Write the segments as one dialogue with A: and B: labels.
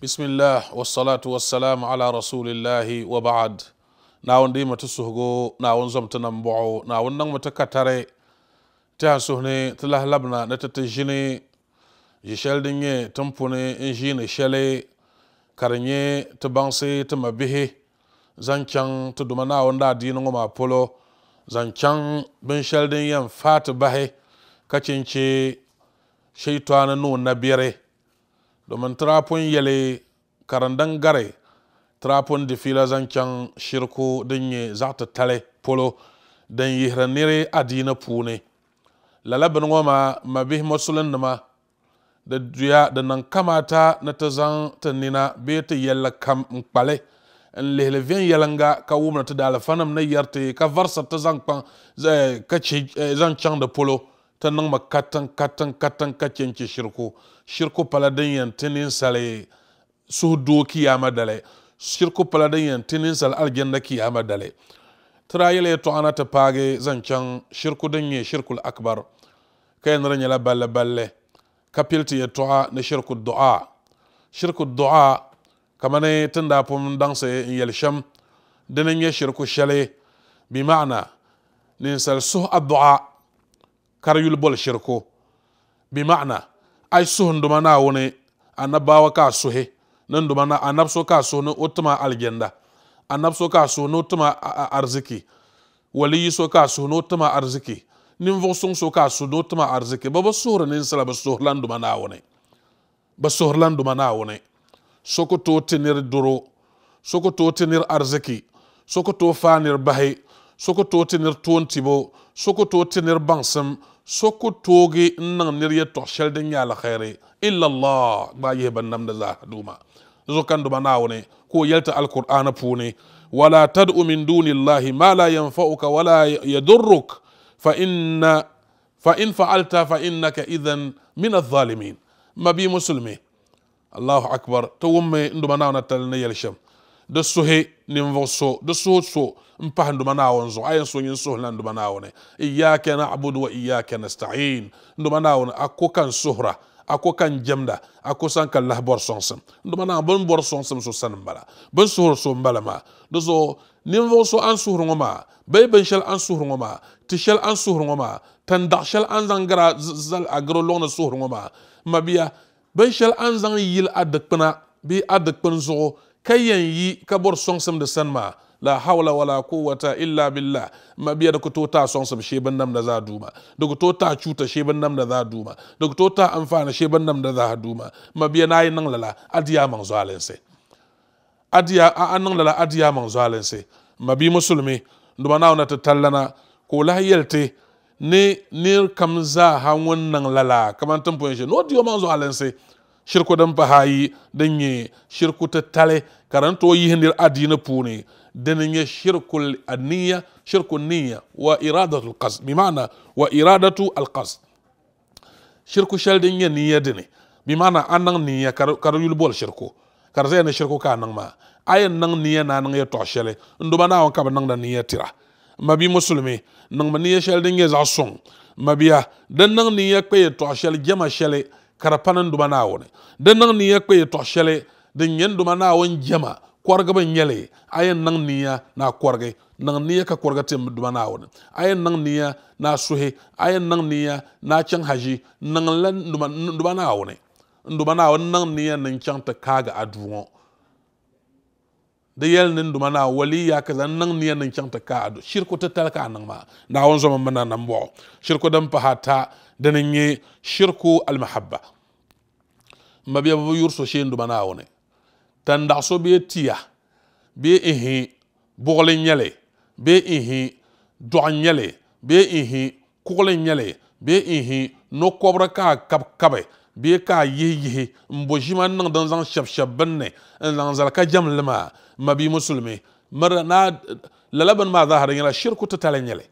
A: bismillah wassalatu wassalamu ala rasulillahi wa ba'ad nawon dima ta suhgo nan bo'o nan mata katare ta suhne ta lahlabna na ta ta jini shale karnye ta bangse ta mabihe zancan ta duma nawon da dinin domin trapun yale karandan gare trapun da fila zancen shirku din yi za ta tare polo don hirannire a dina pune lalabin wama mabih musulun nima da duya da nan kamata na ta zan ta nina bai ta yalla kam nkpale in lihili vɛn ka wumna ti daalifa ni yɛriti ka varisa ti zaŋ kpaŋ eh, zancen da polo ta niŋmi katiŋ katiŋ katiŋ ka chɛnchɛ shirku shirku pala din yɛn ti ninsali suhu doo kiyaama dali shiriku pala din yɛn ti ninsali alijanna kiyaama dali tira yɛla yɛtɔɣa na ti paagi zaŋ chaŋ shirku din nyɛ shirikul akbar ka yɛn nira nyɛla balli balli ka pili ti yɛtɔɣa ni shirku duɣa shirku duɣa kamani tin daa pun daŋsi n yɛli shɛm dini n nyɛ shiriku shɛli bi maana ninsali suhu a duɣa kar bol shirko bi ma'ana ai suhun duma na wuni annabawa ka suhe nan duma na annabso ka so ni utuma algenda annabso ka so ni utuma arziki wali so ka so ni utuma arziki ninvuɣu suŋ so ka so ni utuma arziki ba ba nin ninsala ba suhurilan duma na wuni ba suhurilan duma na wuni so to tooi ti duro so to tooi ti arziki so to fanir faa bahi soko toog tɩ ned tʋʋn soko toog tɩ bansam soko tooge nan nir ned to shel de yẽ khere illa allah gbaa yɩsɛ ba namda zaasa duuma zokãn duma naawuni ka o yɛl tɩ alkur'ana puuni wala tad'u min duni allah ma la yanfa'uka wala yadurruk fa inna fa in fa'alta fa innaka idhan min adh-dhalimin mabi muslimi allah akbar tɩ wʋmme n duma naawna tall ne di suhi ninvuɣu do suhu so n pahi duma naawuni zuɣu a yɛn so yin suhula n duma naawuni iyaka na'budu wa iyaka nasta'in n nduma naawuni a ko kan suhura a ko kan jɛmda a ko san ka lahi bɔri sɔŋsim n duma naawuni bin bɔri sɔŋsim so sani n bala bin suhuri so n bala maa di zuɣu ninvuɣu so an suhuri ŋɔ maa bai bin shɛli an suhuri ŋɔ maa ti shɛli an suhuri ŋɔ maa tan daɣu shɛli an zaŋ gara zali a garo lɔŋni suhuri ŋɔ maa mabiya bin shɛli an zaŋ yili a dikpuna bee a dikpuni zuɣu kayan yi ka bor sõngsem d sẽn ma la hawla wala quwwata illa billah ma biya da ku to ta sõngsem sheben nam da zaa duma da ku to ta cuta sheben nam da zaa duma da ku to ta amfaana sheben nam da zaa duma ma biya na nan yi niŋ lala a diya maŋ zaalense a diya a niŋ lala a diya maŋ zaalense ma bi musulmi duma na ti tallana ka o lahi ne ni kamza kam zaa ha ŋun niŋ lala kamar tin pun she no diyo maŋ zaalense shirku dan pahayi dan ye shirku tattale karanto yihindir adina puuni denen ye shirku aniyya shirku niya wa iradatu bi ma'ana wa iradatu alqas shirku shal den ye niya dene bimana annan niya kar bol shirku kar zayana shirku ka nan ma ayan nan niya na nan ye to shale nduma na on kaba nan da niya tira mabi musulmi nan ma niya shal din ye za song mabiya dan nan niya kpe to shal jama shale karapanan panin duma naawuni din niŋ niya kwe tɔɣu toshele din nyini duma na jɛma jema n nyele li a yɛn niŋ niya na kwarga nang niŋ niya ka kwarga tim duma naawuni a yɛn niŋ niya na suhe ayen a niŋ niya na chang haji nang niŋla duma naawuni n duma naawuni niŋ niya nang chang te kaga a duu ŋɔ di duma na wali ya ka zaŋ niŋ niya nang chang ti kaga a duu te titali ka ma niŋ maa naawuni zɔmi mina namboɣu shiriku din pahi ata dini n shiriku almahabba mabia bo yurso shendu bana wone tan so be tiya be ehi bugle nyale be ehi do nyale be ehi kugle nyale be ehi no kobra ka kab kabe be ka a yihi yihi jima nan ʒima n niŋdi n zaŋ shɛb shɛb binni n zaŋ zali ka jɛm lima ma bɩ musulmi lala ta maa nyale titali n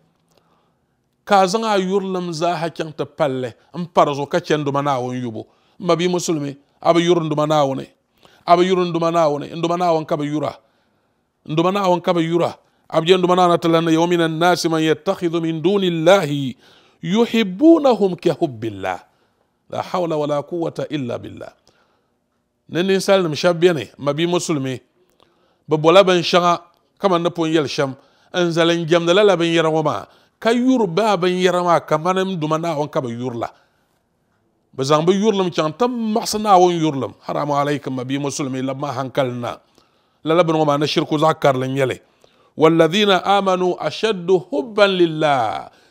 A: ka a zaŋ a yuri lim zaaha chɛŋ ti palli n pa ka chɛni mana won yubo mabi muslimi aba yuru nduma nawone aba yuru nduma nawone nduma nawon kaba yura nduma nawon kaba yura aɓe je nduma nana talana yo an-nas man yattakhidhu min duni llahi yuhibunahum ke hubbillah la hawla wala quwwata illa billah ne ninsal nim shab bene mabi musulmi bi bola ban shɛŋa kama na pon yel sham n zali n jɛmdi lala binyɛra ŋɔ maa yarama yuri baa binyɛra kaba yurla بزام بيورلم كان تم مقصنا وين يورلم حرام عليكم ما بي مسلمين لما هنكلنا لا لا بنوما نشرك زكر لن يلي والذين آمنوا أشد حبا لله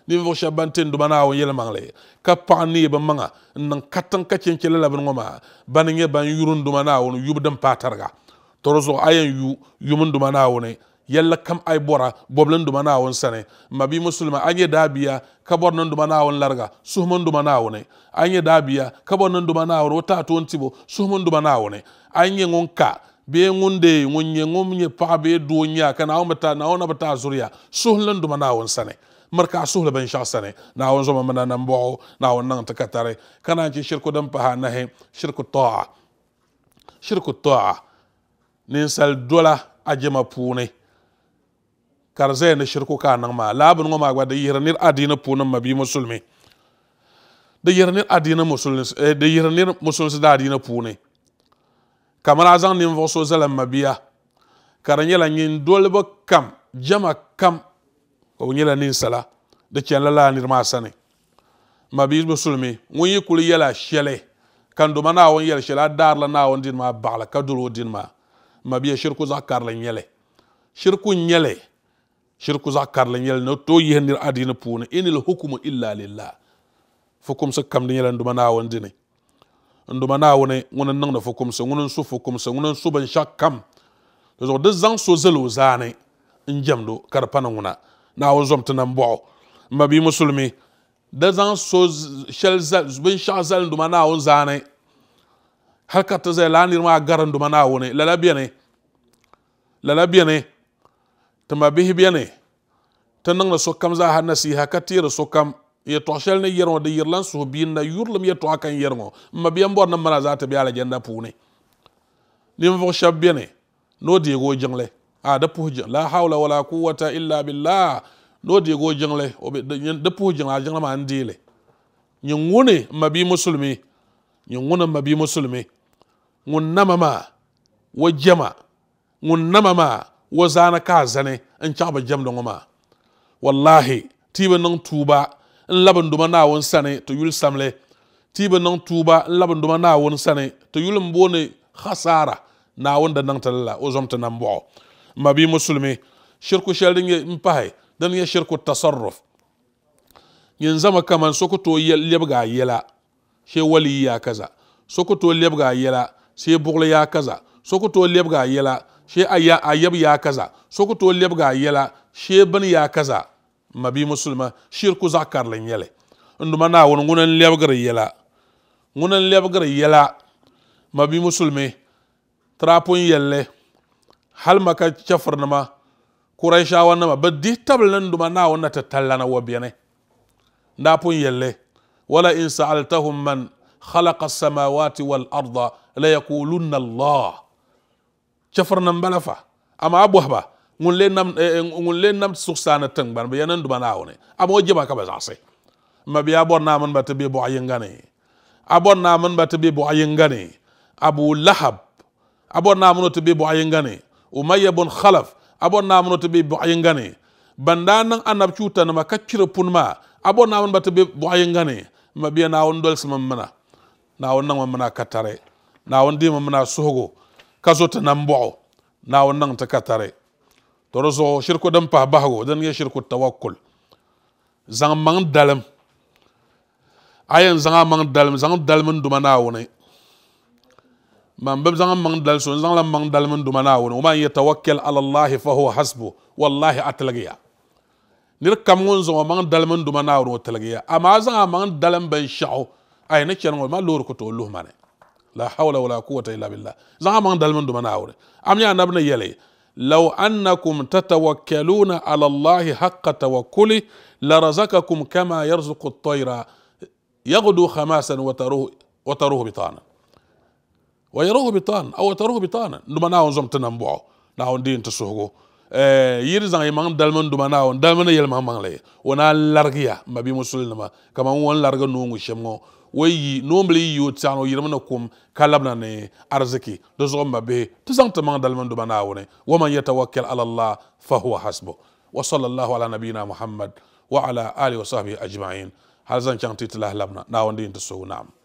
A: نيفو شابان تين دو مناو يلي مانلي كباني بمانا نن كتن كتن كلا لا بنوما بانيه بان يورن دو مناو يوبدم باترغا ترزو آيان يو يومن دو مناو yalla kam ay bora boblan duma na won sane mabi musulma anye dabiya kabor nan duma na won larga suhman duma na wone anye dabiya kabor nan duma na won wota ton tibo suhman duma na wone anye ngonka be ngun de ngun pa be do kana o mata na ona bata zuriya suhlan duma na won sane marka suhla ban sha sane na won zoma mana nan bo na won nan takatare kana ci shirku dan na he shirku ta'a shirku ta'a sal dola ajema jama puuni karzai na shirku ka nan ma labin ma gwa da yiranir adina punan mabi musulmi da yiranir adina musulmi eh, da yiranir musulmi da adina punai kamar azan nin voso zalan mabiya karan yala nin dolba kam jama kam ko yala nin sala da kyan lala nir ma sane mabi musulmi mun yi kuli yala shele kan do mana won yala shela dar la na won din ma bala kaduro din ma mabiya shirku la yale shirku yale shirku zakar la nyel no to yihendir adina puna inil hukmu illa lillah fukum sa kam nyel nduma na wondine nduma na wone ngona nang na fukum sa ngona su fukum sa ngona su ban shak kam zo de zang so zelo zane njamdo karpana ngona na wo zomta nan bo mabi muslimi de zang so shel zal ban shak zal nduma na won zane halka ta zai lanir ma garan nduma na wone lalabiya ne lalabiya ne tɩma bihi biɛni tɩ niŋdi sokam zaaha nasiiha ka teeri sokam yɛtɔɣa shɛli ni yɛrŋɔ di yirila n suhu biinna yurilm yɛtɔɣa kan yɛrŋɔ n ma biyɛn bɔri ni mana zaa ti bɛ alajanda puuni ninvuɣu shɛb bɛni ni o deegi o jiŋli a di puhi jiŋli la hawla wala quwata illa billah ni o deegi o jiŋli di puhi jiŋli a jiŋli maa n deeli nyin ŋuni n ma bii musulmi nyin ŋuni n ma bii musulmi ŋun nama maa wo jɛma ŋun nama maa wa zana ka zane in ci ba jam ma wallahi tiba nan tuba in labin duma na wani sane ta yul samle tiba nan tuba in labin duma na wani sane to yul mbone khasara na wani da nan talla o zomta nan bo bi musulmi shirku sharinge mpahe dan ya shirku tasarruf yin zama kaman sokoto lebga yela she wali ya kaza sokoto lebga yela she bukli ya kaza sokoto lebga yela she aya ayab ya kaza to lebga yela she ban ya kaza mabi musulma shirku zakar lan yele nduma na won ngunan lebgar yela ngunan lebgar yela mabi musulme trapon yelle hal maka chafar quraisha quraishawa ma baddi tabl nan nduma na won ta tallana wabiyane ndapon yelle wala in sa'altahum man khalaqa as-samawati wal arda la yaqulunna allah cafarnan mbala fa ama a ɓohɓa ŋunle nam ŋunle eh, eh, nam suksana tiŋgban bi yanan duma naawuni ka ba a ba ti bi a bɔr ba ti bi bɔɣa yingani abu lahab a bɔr naamin o ti bi bɔɣa yingani umayya bun a bɔr naamin o banda niŋ anab cuuta nima ka chiri pun maa a bɔr naamin ba ti bi bɔɣa yingani ma biya dolsi min mina mina katare naawuni diimi mina suhugu kazo ti nan bɔɣu naawuni niŋ ti ka tare to di zuɣu shiriku din pahi bahigu din nyɛ shiriku tawakkul zaŋ maŋ dalim a yɛn zaŋ a maŋ dalim zaŋ dalim n duma naawuni man bi zaŋ maŋ dali so n zaŋla maŋ dalim n duma naawuni o man yɛ tawakkal ala allahi fa huwa hasbu wallahi a tiligiya nir kam ŋun zaŋ o maŋ dalim n duma naawuni o tiligiya amaa zaŋ a maŋ dalim binshɛɣu a yi ni chɛni ŋɔ ma loori ku to o luhuma ni لا حول ولا قوة إلا بالله zaga man dal دمنا do أمي أنا ابن يلي لو أنكم تتوكلون على الله حق توكله لرزقكم كما يرزق الطير يغدو خماسا وتروه وتروه بطانا ويروه بطان أو تروه بطانا دمنا ناون زم تنبعو ناون دين تسوغو آه، يرزان يمان دلمن دمنا ناون دلمن يلمان مانلي ونال لرجيا ما بيمسلنا مسلم كما وان لارغ نونغ شمو ويي نومبلي يو تانو يرمنا كوم كالابنا ني ارزكي دزوم بي تزان دالمن دبانا وني ومن يتوكل على الله فهو حسبه وصلى الله على نبينا محمد وعلى اله وصحبه اجمعين هل زان كان تيتلا لابنا ناوندي انت سو نعم